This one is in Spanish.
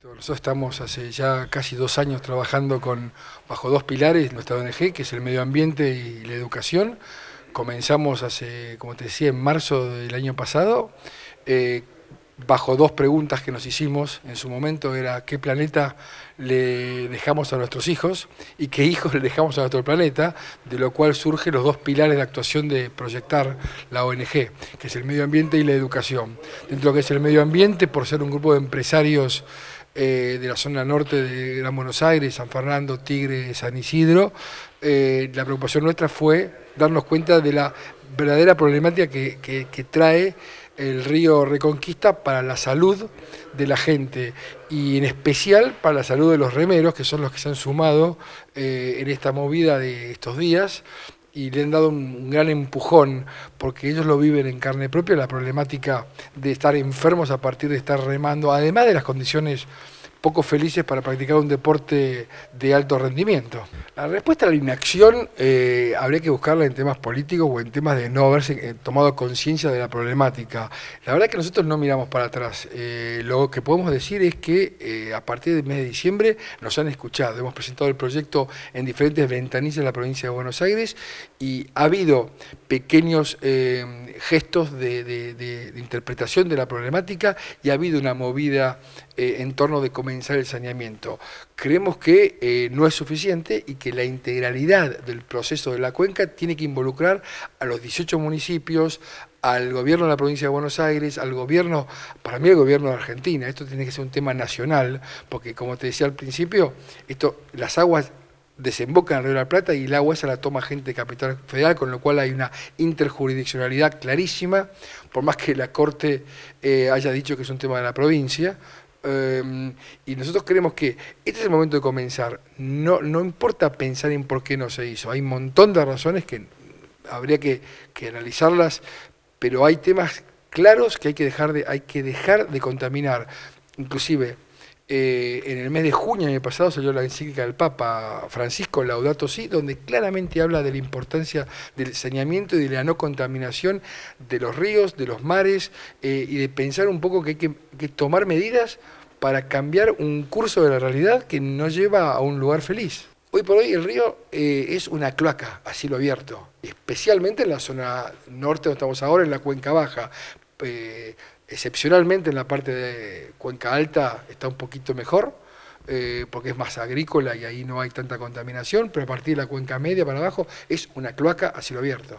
Nosotros estamos hace ya casi dos años trabajando con, bajo dos pilares, nuestra ONG, que es el medio ambiente y la educación. Comenzamos hace, como te decía, en marzo del año pasado, eh, bajo dos preguntas que nos hicimos en su momento, era qué planeta le dejamos a nuestros hijos y qué hijos le dejamos a nuestro planeta, de lo cual surgen los dos pilares de actuación de proyectar la ONG, que es el medio ambiente y la educación. Dentro de lo que es el medio ambiente, por ser un grupo de empresarios eh, de la zona norte de Gran Buenos Aires, San Fernando, Tigre, San Isidro, eh, la preocupación nuestra fue darnos cuenta de la verdadera problemática que, trae el río Reconquista para la salud de la gente y en especial para la salud de los remeros, que son los que se han sumado eh, en esta movida de estos días, y le han dado un, gran empujón, porque ellos lo viven en carne propia, la problemática de estar enfermos a partir de estar remando, además de las condiciones poco felices para practicar un deporte de alto rendimiento. La respuesta a la inacción eh, habría que buscarla en temas políticos o en temas de no haberse eh, tomado conciencia de la problemática. La verdad que nosotros no miramos para atrás. Eh, lo que podemos decir es que a partir del mes de diciembre nos han escuchado. Hemos presentado el proyecto en diferentes ventanillas de la provincia de Buenos Aires y ha habido pequeños gestos de, interpretación de la problemática y ha habido una movida en torno de cómo comenzar el saneamiento. Creemos que eh, no es suficiente y que la integralidad del proceso de la cuenca tiene que involucrar a los 18 municipios, al gobierno de la provincia de Buenos Aires, al gobierno, para mí el gobierno de Argentina, esto tiene que ser un tema nacional, porque como te decía al principio, esto, las aguas desembocan en Río de la Plata y el agua esa la toma gente de Capital Federal, con lo cual hay una interjurisdiccionalidad clarísima, por más que la Corte eh, haya dicho que es un tema de la provincia, Em, y nosotros creemos que este es el momento de comenzar. No, no importa pensar en por qué no se hizo, hay un montón de razones que habría que, analizarlas, pero hay temas claros que hay que dejar de, hay que dejar de contaminar. Inclusive, eh, en el mes de junio del año pasado salió la encíclica del Papa Francisco, Laudato Si, donde claramente habla de la importancia del saneamiento y de la no contaminación de los ríos, de los mares, eh, y de pensar un poco que hay que tomar medidas para cambiar un curso de la realidad que nos lleva a un lugar feliz. Hoy por hoy el río eh, es una cloaca a cielo abierto, especialmente en la zona norte donde estamos ahora, en la cuenca baja. Eh, excepcionalmente en la parte de cuenca alta está un poquito mejor, eh, porque es más agrícola y ahí no hay tanta contaminación, pero a partir de la cuenca media para abajo es una cloaca a cielo abierto.